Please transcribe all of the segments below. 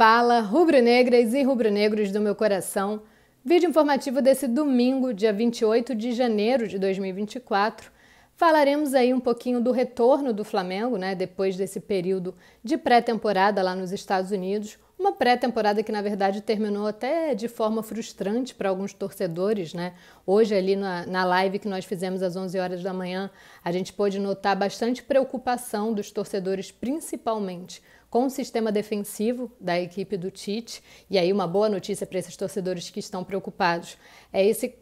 Fala, rubro-negras e rubro-negros do meu coração. Vídeo informativo desse domingo, dia 28 de janeiro de 2024. Falaremos aí um pouquinho do retorno do Flamengo, né, depois desse período de pré-temporada lá nos Estados Unidos. Uma pré-temporada que, na verdade, terminou até de forma frustrante para alguns torcedores, né? Hoje, ali na, na live que nós fizemos às 11 horas da manhã, a gente pôde notar bastante preocupação dos torcedores, principalmente com o sistema defensivo da equipe do Tite. E aí, uma boa notícia para esses torcedores que estão preocupados é esse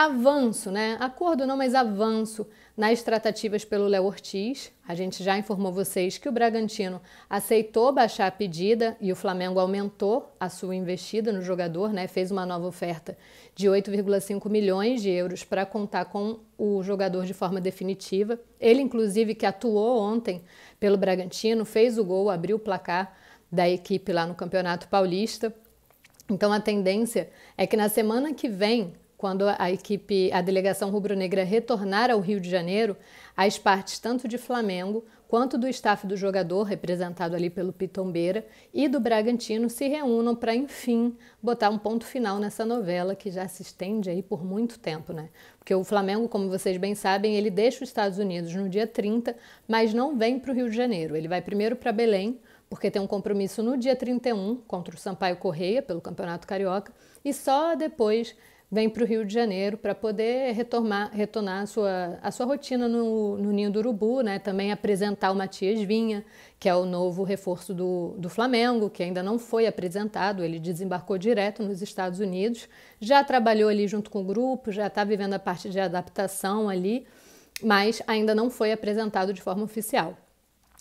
avanço, né? Acordo não, mas avanço nas tratativas pelo Léo Ortiz. A gente já informou vocês que o Bragantino aceitou baixar a pedida e o Flamengo aumentou a sua investida no jogador, né? Fez uma nova oferta de 8,5 milhões de euros para contar com o jogador de forma definitiva. Ele, inclusive, que atuou ontem pelo Bragantino, fez o gol, abriu o placar da equipe lá no Campeonato Paulista. Então a tendência é que na semana que vem quando a equipe, a delegação rubro-negra retornar ao Rio de Janeiro, as partes tanto de Flamengo quanto do staff do jogador, representado ali pelo Pitombeira, e do Bragantino se reúnam para, enfim, botar um ponto final nessa novela que já se estende aí por muito tempo, né? Porque o Flamengo, como vocês bem sabem, ele deixa os Estados Unidos no dia 30, mas não vem para o Rio de Janeiro. Ele vai primeiro para Belém, porque tem um compromisso no dia 31 contra o Sampaio Correia pelo Campeonato Carioca e só depois vem para o Rio de Janeiro para poder retomar, retornar a sua, a sua rotina no, no Ninho do Urubu, né? também apresentar o Matias Vinha, que é o novo reforço do, do Flamengo, que ainda não foi apresentado, ele desembarcou direto nos Estados Unidos, já trabalhou ali junto com o grupo, já está vivendo a parte de adaptação ali, mas ainda não foi apresentado de forma oficial.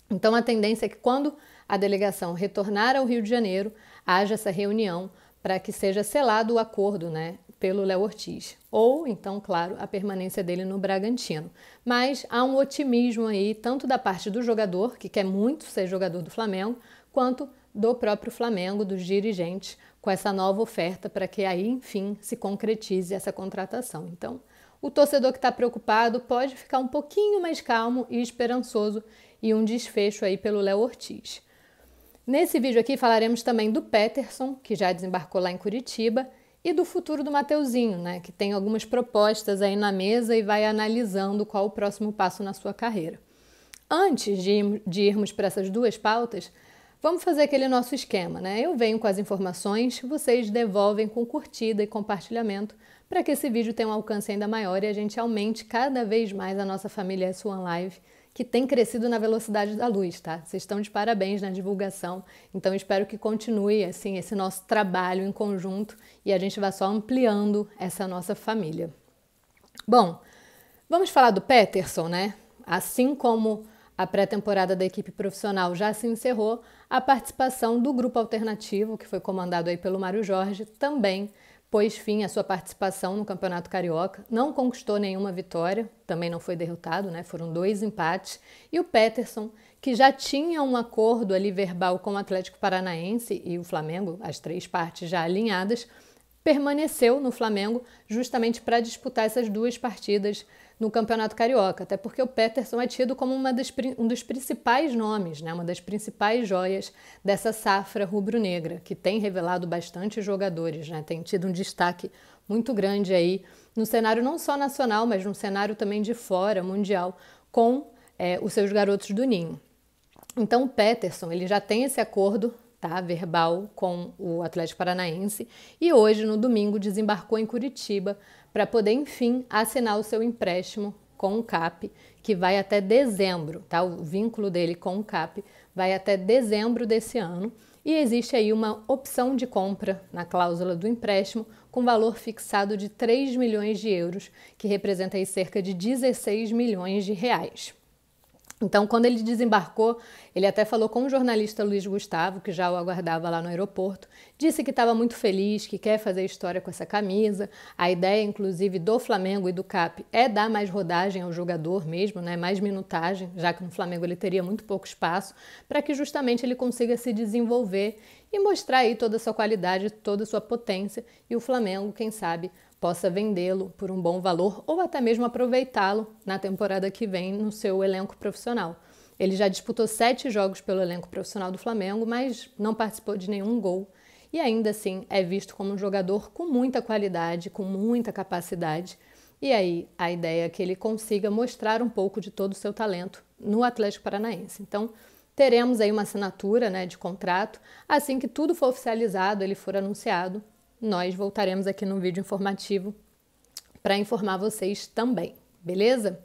Então a tendência é que quando a delegação retornar ao Rio de Janeiro, haja essa reunião para que seja selado o acordo né, pelo Léo Ortiz. Ou, então, claro, a permanência dele no Bragantino. Mas há um otimismo aí, tanto da parte do jogador, que quer muito ser jogador do Flamengo, quanto do próprio Flamengo, dos dirigentes, com essa nova oferta para que aí, enfim, se concretize essa contratação. Então, o torcedor que está preocupado pode ficar um pouquinho mais calmo e esperançoso e um desfecho aí pelo Léo Ortiz. Nesse vídeo aqui falaremos também do Peterson, que já desembarcou lá em Curitiba, e do futuro do Mateuzinho, né, que tem algumas propostas aí na mesa e vai analisando qual o próximo passo na sua carreira. Antes de, de irmos para essas duas pautas, vamos fazer aquele nosso esquema, né? Eu venho com as informações, vocês devolvem com curtida e compartilhamento para que esse vídeo tenha um alcance ainda maior e a gente aumente cada vez mais a nossa família S1 Live que tem crescido na velocidade da luz, tá? Vocês estão de parabéns na divulgação, então espero que continue assim esse nosso trabalho em conjunto e a gente vá só ampliando essa nossa família. Bom, vamos falar do Peterson, né? Assim como a pré-temporada da equipe profissional já se encerrou, a participação do grupo alternativo, que foi comandado aí pelo Mário Jorge, também pôs fim à sua participação no Campeonato Carioca, não conquistou nenhuma vitória, também não foi derrotado, né? Foram dois empates. E o Peterson, que já tinha um acordo ali verbal com o Atlético Paranaense e o Flamengo, as três partes já alinhadas, permaneceu no Flamengo justamente para disputar essas duas partidas no Campeonato Carioca, até porque o Peterson é tido como uma das, um dos principais nomes, né, uma das principais joias dessa safra rubro-negra, que tem revelado bastante jogadores, né, tem tido um destaque muito grande aí no cenário não só nacional, mas no cenário também de fora, mundial, com é, os seus garotos do ninho. Então o Peterson ele já tem esse acordo tá? verbal com o Atlético Paranaense e hoje, no domingo, desembarcou em Curitiba para poder, enfim, assinar o seu empréstimo com o CAP, que vai até dezembro, tá? O vínculo dele com o CAP vai até dezembro desse ano. E existe aí uma opção de compra na cláusula do empréstimo com valor fixado de 3 milhões de euros, que representa aí cerca de 16 milhões de reais. Então, quando ele desembarcou, ele até falou com o jornalista Luiz Gustavo, que já o aguardava lá no aeroporto, disse que estava muito feliz, que quer fazer história com essa camisa. A ideia, inclusive, do Flamengo e do CAP é dar mais rodagem ao jogador mesmo, né? mais minutagem, já que no Flamengo ele teria muito pouco espaço, para que justamente ele consiga se desenvolver e mostrar aí toda a sua qualidade, toda a sua potência e o Flamengo, quem sabe, possa vendê-lo por um bom valor ou até mesmo aproveitá-lo na temporada que vem no seu elenco profissional. Ele já disputou sete jogos pelo elenco profissional do Flamengo, mas não participou de nenhum gol e ainda assim é visto como um jogador com muita qualidade, com muita capacidade. E aí a ideia é que ele consiga mostrar um pouco de todo o seu talento no Atlético Paranaense. Então teremos aí uma assinatura né, de contrato assim que tudo for oficializado, ele for anunciado nós voltaremos aqui no vídeo informativo para informar vocês também, beleza?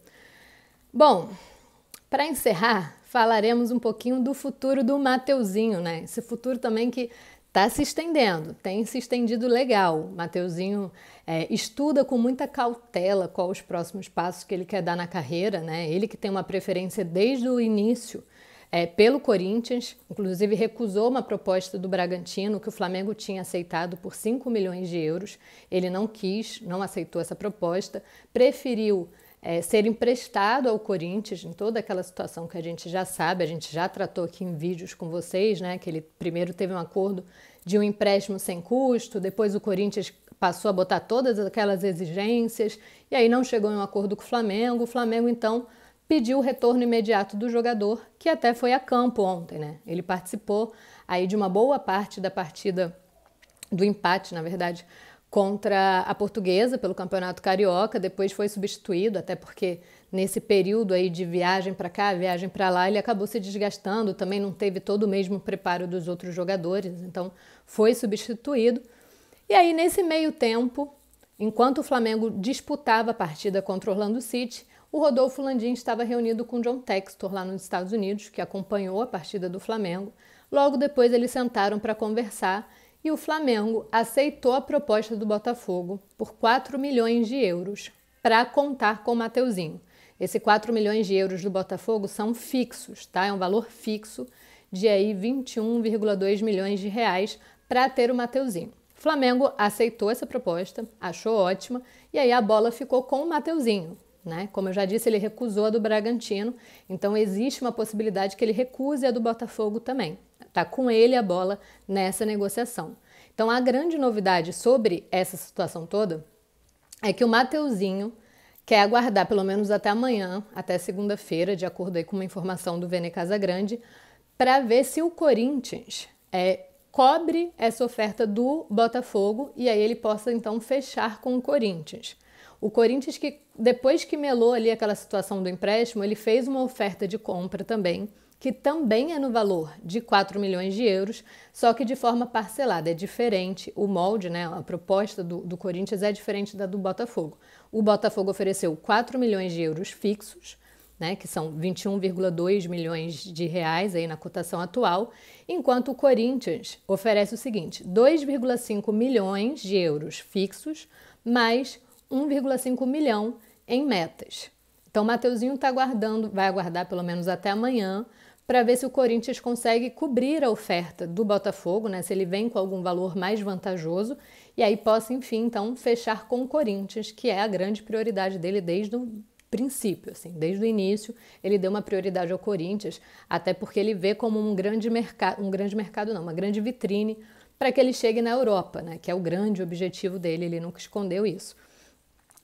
Bom, para encerrar, falaremos um pouquinho do futuro do Mateuzinho, né? Esse futuro também que está se estendendo, tem se estendido legal. Mateuzinho é, estuda com muita cautela qual os próximos passos que ele quer dar na carreira, né? Ele que tem uma preferência desde o início é, pelo Corinthians, inclusive recusou uma proposta do Bragantino que o Flamengo tinha aceitado por 5 milhões de euros. Ele não quis, não aceitou essa proposta, preferiu é, ser emprestado ao Corinthians, em toda aquela situação que a gente já sabe, a gente já tratou aqui em vídeos com vocês, né? Que ele primeiro teve um acordo de um empréstimo sem custo, depois o Corinthians passou a botar todas aquelas exigências e aí não chegou em um acordo com o Flamengo. O Flamengo então pediu o retorno imediato do jogador, que até foi a campo ontem, né? Ele participou aí de uma boa parte da partida do empate, na verdade, contra a Portuguesa pelo Campeonato Carioca, depois foi substituído, até porque nesse período aí de viagem para cá, viagem para lá, ele acabou se desgastando, também não teve todo o mesmo preparo dos outros jogadores, então foi substituído. E aí nesse meio tempo, enquanto o Flamengo disputava a partida contra o Orlando City, o Rodolfo Landim estava reunido com John Textor lá nos Estados Unidos, que acompanhou a partida do Flamengo. Logo depois eles sentaram para conversar e o Flamengo aceitou a proposta do Botafogo por 4 milhões de euros para contar com o Mateuzinho. Esse 4 milhões de euros do Botafogo são fixos, tá? É um valor fixo de aí 21,2 milhões de reais para ter o Mateuzinho. Flamengo aceitou essa proposta, achou ótima, e aí a bola ficou com o Mateuzinho. Né? Como eu já disse, ele recusou a do Bragantino, então existe uma possibilidade que ele recuse a do Botafogo também. Está com ele a bola nessa negociação. Então a grande novidade sobre essa situação toda é que o Mateuzinho quer aguardar pelo menos até amanhã, até segunda-feira, de acordo com uma informação do Vene Casagrande, para ver se o Corinthians é, cobre essa oferta do Botafogo e aí ele possa então fechar com o Corinthians. O Corinthians, que depois que melou ali aquela situação do empréstimo, ele fez uma oferta de compra também, que também é no valor de 4 milhões de euros, só que de forma parcelada. É diferente o molde, né? A proposta do, do Corinthians é diferente da do Botafogo. O Botafogo ofereceu 4 milhões de euros fixos. Né, que são 21,2 milhões de reais aí na cotação atual, enquanto o Corinthians oferece o seguinte: 2,5 milhões de euros fixos mais 1,5 milhão em metas. Então, o Mateuzinho está aguardando, vai aguardar pelo menos até amanhã, para ver se o Corinthians consegue cobrir a oferta do Botafogo, né? Se ele vem com algum valor mais vantajoso e aí possa, enfim, então fechar com o Corinthians, que é a grande prioridade dele desde o princípio, assim, desde o início ele deu uma prioridade ao Corinthians, até porque ele vê como um grande mercado, um grande mercado não, uma grande vitrine para que ele chegue na Europa, né? Que é o grande objetivo dele, ele nunca escondeu isso.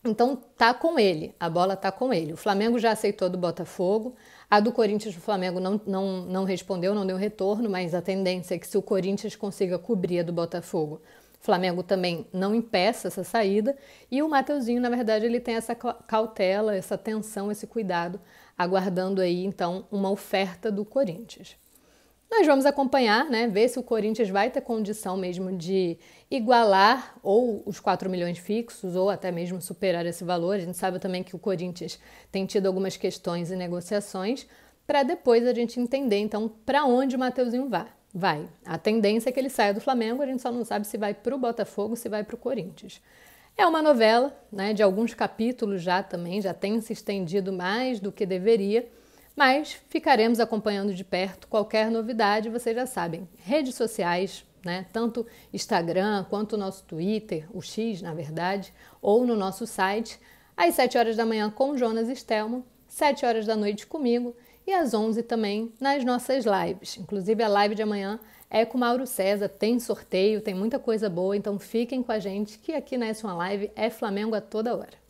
Então tá com ele, a bola tá com ele. O Flamengo já aceitou do Botafogo, a do Corinthians o Flamengo não, não, não respondeu, não deu retorno, mas a tendência é que se o Corinthians consiga cobrir a do Botafogo, o Flamengo também não impeça essa saída. E o Mateuzinho, na verdade, ele tem essa cautela, essa atenção, esse cuidado, aguardando aí então uma oferta do Corinthians. Nós vamos acompanhar, né, ver se o Corinthians vai ter condição mesmo de igualar ou os 4 milhões fixos ou até mesmo superar esse valor. A gente sabe também que o Corinthians tem tido algumas questões e negociações para depois a gente entender então para onde o Mateuzinho vai. Vai. A tendência é que ele saia do Flamengo, a gente só não sabe se vai para o Botafogo, se vai para o Corinthians. É uma novela, né, de alguns capítulos já também, já tem se estendido mais do que deveria. Mas ficaremos acompanhando de perto qualquer novidade, vocês já sabem. Redes sociais, né? tanto Instagram quanto o nosso Twitter, o X, na verdade, ou no nosso site, às 7 horas da manhã com Jonas Estelmo, 7 horas da noite comigo e às 11 também nas nossas lives. Inclusive a live de amanhã é com Mauro César, tem sorteio, tem muita coisa boa, então fiquem com a gente que aqui na S1 Live é Flamengo a toda hora.